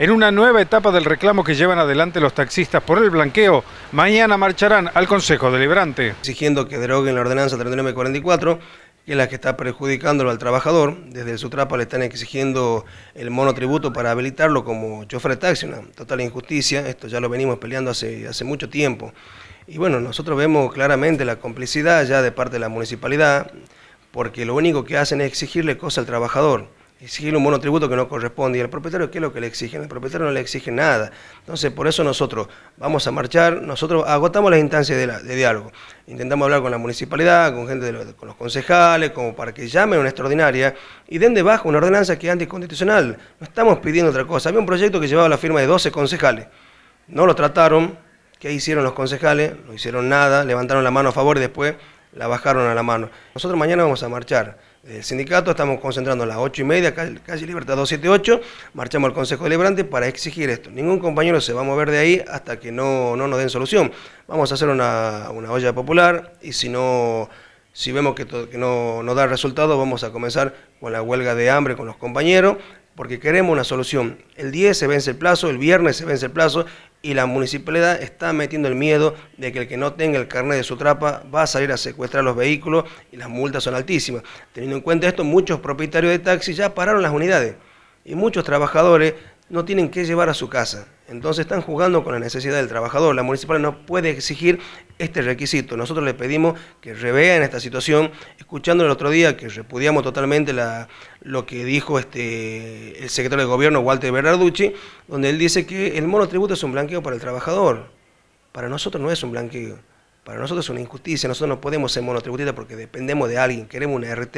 en una nueva etapa del reclamo que llevan adelante los taxistas por el blanqueo. Mañana marcharán al Consejo Deliberante. Exigiendo que deroguen la ordenanza 3944, que es la que está perjudicándolo al trabajador. Desde su trapa le están exigiendo el monotributo para habilitarlo como chofer de taxi, una total injusticia. Esto ya lo venimos peleando hace, hace mucho tiempo. Y bueno, nosotros vemos claramente la complicidad ya de parte de la municipalidad, porque lo único que hacen es exigirle cosas al trabajador exigirle un tributo que no corresponde. Y al propietario, ¿qué es lo que le exigen? Al propietario no le exigen nada. Entonces, por eso nosotros vamos a marchar, nosotros agotamos las instancias de, diálogo. Intentamos hablar con la municipalidad, con gente de los, con los concejales, como para que llamen una extraordinaria y den de baja una ordenanza que es anticonstitucional. No estamos pidiendo otra cosa. Había un proyecto que llevaba la firma de 12 concejales. No lo trataron. ¿Qué hicieron los concejales? No hicieron nada, levantaron la mano a favor y después la bajaron a la mano. Nosotros mañana vamos a marchar. El sindicato estamos concentrando a las 8 y media, calle Libertad 278, marchamos al Consejo Deliberante para exigir esto. Ningún compañero se va a mover de ahí hasta que no, no nos den solución. Vamos a hacer una, olla popular y si no si vemos que, no, no, da resultado, vamos a comenzar con la huelga de hambre con los compañeros, porque queremos una solución. El 10 se vence el plazo, el viernes se vence el plazo, y la municipalidad está metiendo el miedo de que el que no tenga el carnet de su trapa va a salir a secuestrar los vehículos y las multas son altísimas. Teniendo en cuenta esto, muchos propietarios de taxis ya pararon las unidades y muchos trabajadores no tienen que llevar a su casa. Entonces están jugando con la necesidad del trabajador. La municipal no puede exigir este requisito. Nosotros le pedimos que en esta situación, escuchando el otro día que repudiamos totalmente lo que dijo este, el secretario de gobierno, Walter Berarducci, donde él dice que el monotributo es un blanqueo para el trabajador. Para nosotros no es un blanqueo. Para nosotros es una injusticia, nosotros no podemos ser monotributistas porque dependemos de alguien, queremos una RT,